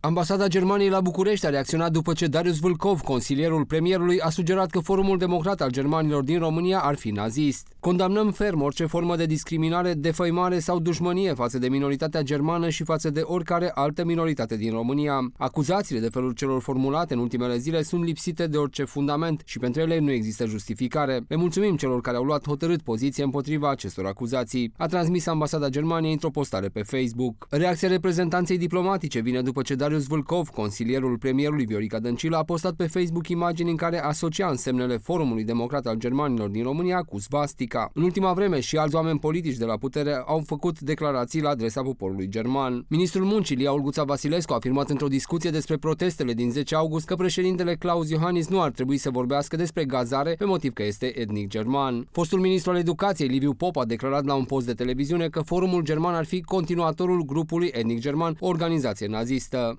Ambasada Germaniei la București a reacționat după ce Darius Vâlcov, consilierul premierului, a sugerat că Forumul Democrat al Germanilor din România ar fi nazist. Condamnăm ferm orice formă de discriminare, defăimare sau dușmănie față de minoritatea germană și față de oricare altă minoritate din România. Acuzațiile de felul celor formulate în ultimele zile sunt lipsite de orice fundament și pentru ele nu există justificare. Le mulțumim celor care au luat hotărât poziție împotriva acestor acuzații, a transmis Ambasada Germaniei într-o postare pe Facebook. Reacția reprezentanței diplomatice vine după ce Darius Răzvâlcov, consilierul premierului Viorica Dăncilă, a postat pe Facebook imagini în care asocia însemnele Forumului Democrat al Germanilor din România cu svastica. În ultima vreme și alți oameni politici de la putere au făcut declarații la adresa poporului german. Ministrul Muncii, Lia Olguța Vasilescu, a afirmat într-o discuție despre protestele din 10 august că președintele Claus Iohannis nu ar trebui să vorbească despre gazare pe motiv că este etnic german. Fostul ministru al educației, Liviu Pop, a declarat la un post de televiziune că forumul german ar fi continuatorul grupului etnic german, organizație nazistă.